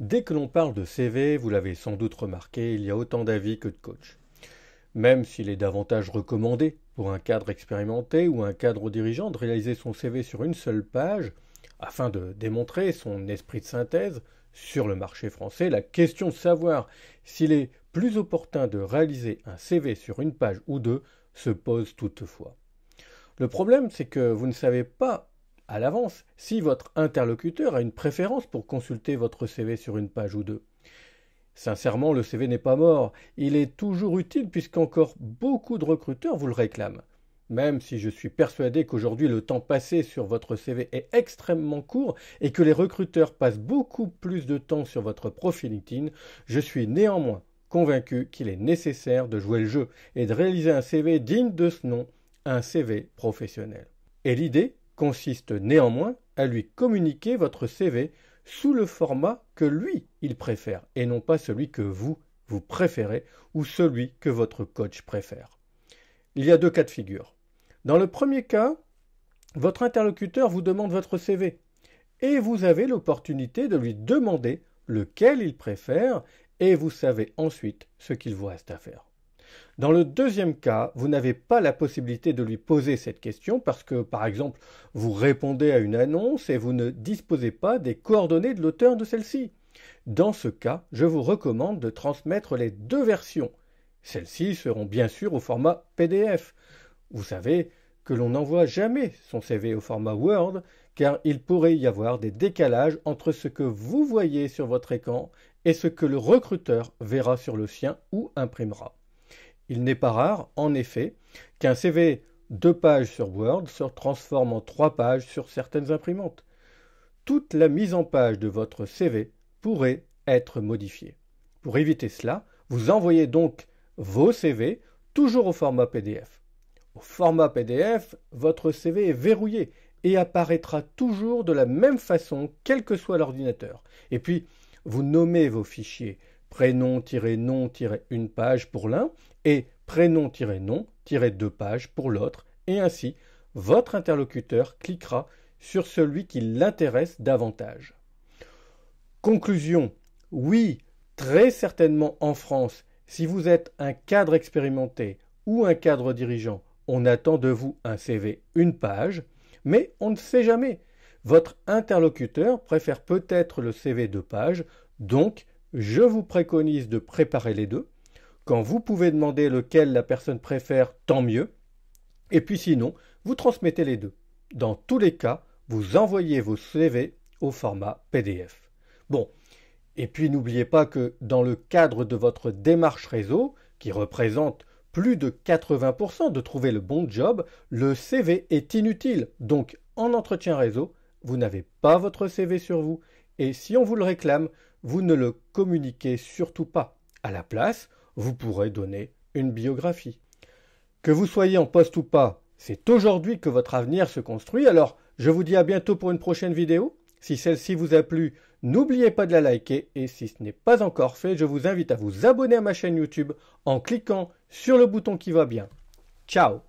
Dès que l'on parle de CV, vous l'avez sans doute remarqué, il y a autant d'avis que de coachs. Même s'il est davantage recommandé pour un cadre expérimenté ou un cadre dirigeant de réaliser son CV sur une seule page, afin de démontrer son esprit de synthèse sur le marché français, la question de savoir s'il est plus opportun de réaliser un CV sur une page ou deux se pose toutefois. Le problème, c'est que vous ne savez pas l'avance si votre interlocuteur a une préférence pour consulter votre CV sur une page ou deux. Sincèrement, le CV n'est pas mort, il est toujours utile puisqu'encore beaucoup de recruteurs vous le réclament. Même si je suis persuadé qu'aujourd'hui le temps passé sur votre CV est extrêmement court et que les recruteurs passent beaucoup plus de temps sur votre profil LinkedIn, je suis néanmoins convaincu qu'il est nécessaire de jouer le jeu et de réaliser un CV digne de ce nom, un CV professionnel. Et l'idée consiste néanmoins à lui communiquer votre CV sous le format que lui, il préfère, et non pas celui que vous, vous préférez, ou celui que votre coach préfère. Il y a deux cas de figure. Dans le premier cas, votre interlocuteur vous demande votre CV, et vous avez l'opportunité de lui demander lequel il préfère, et vous savez ensuite ce qu'il vous reste à faire. Dans le deuxième cas, vous n'avez pas la possibilité de lui poser cette question parce que, par exemple, vous répondez à une annonce et vous ne disposez pas des coordonnées de l'auteur de celle-ci. Dans ce cas, je vous recommande de transmettre les deux versions. Celles-ci seront bien sûr au format PDF. Vous savez que l'on n'envoie jamais son CV au format Word car il pourrait y avoir des décalages entre ce que vous voyez sur votre écran et ce que le recruteur verra sur le sien ou imprimera. Il n'est pas rare, en effet, qu'un CV deux pages sur Word se transforme en trois pages sur certaines imprimantes. Toute la mise en page de votre CV pourrait être modifiée. Pour éviter cela, vous envoyez donc vos CV toujours au format PDF. Au format PDF, votre CV est verrouillé et apparaîtra toujours de la même façon, quel que soit l'ordinateur. Et puis, vous nommez vos fichiers prénom-nom-une page pour l'un et prénom-nom-deux pages pour l'autre, et ainsi votre interlocuteur cliquera sur celui qui l'intéresse davantage. Conclusion. Oui, très certainement en France, si vous êtes un cadre expérimenté ou un cadre dirigeant, on attend de vous un CV une page, mais on ne sait jamais. Votre interlocuteur préfère peut-être le CV deux pages, donc je vous préconise de préparer les deux. Quand vous pouvez demander lequel la personne préfère, tant mieux. Et puis sinon, vous transmettez les deux. Dans tous les cas, vous envoyez vos CV au format PDF. Bon, et puis n'oubliez pas que dans le cadre de votre démarche réseau, qui représente plus de 80% de trouver le bon job, le CV est inutile. Donc en entretien réseau, vous n'avez pas votre CV sur vous et si on vous le réclame, vous ne le communiquez surtout pas. À la place, vous pourrez donner une biographie. Que vous soyez en poste ou pas, c'est aujourd'hui que votre avenir se construit, alors je vous dis à bientôt pour une prochaine vidéo. Si celle-ci vous a plu, n'oubliez pas de la liker et si ce n'est pas encore fait, je vous invite à vous abonner à ma chaîne YouTube en cliquant sur le bouton qui va bien. Ciao